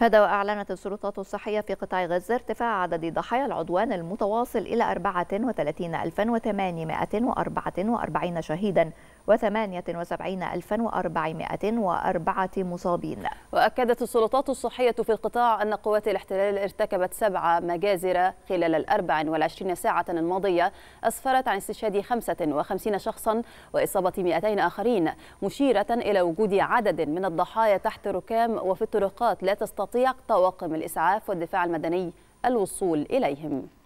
هذا وأعلنت السلطات الصحية في قطاع غزة ارتفاع عدد ضحايا العدوان المتواصل إلى 34844 شهيدا وأربعة مصابين وأكدت السلطات الصحية في القطاع أن قوات الاحتلال ارتكبت سبع مجازر خلال ال 24 ساعة الماضية أسفرت عن استشهاد 55 شخصا وإصابة 200 آخرين مشيرة إلى وجود عدد من الضحايا تحت ركام وفي الطرقات لا تستطيع طواقم الإسعاف والدفاع المدني الوصول إليهم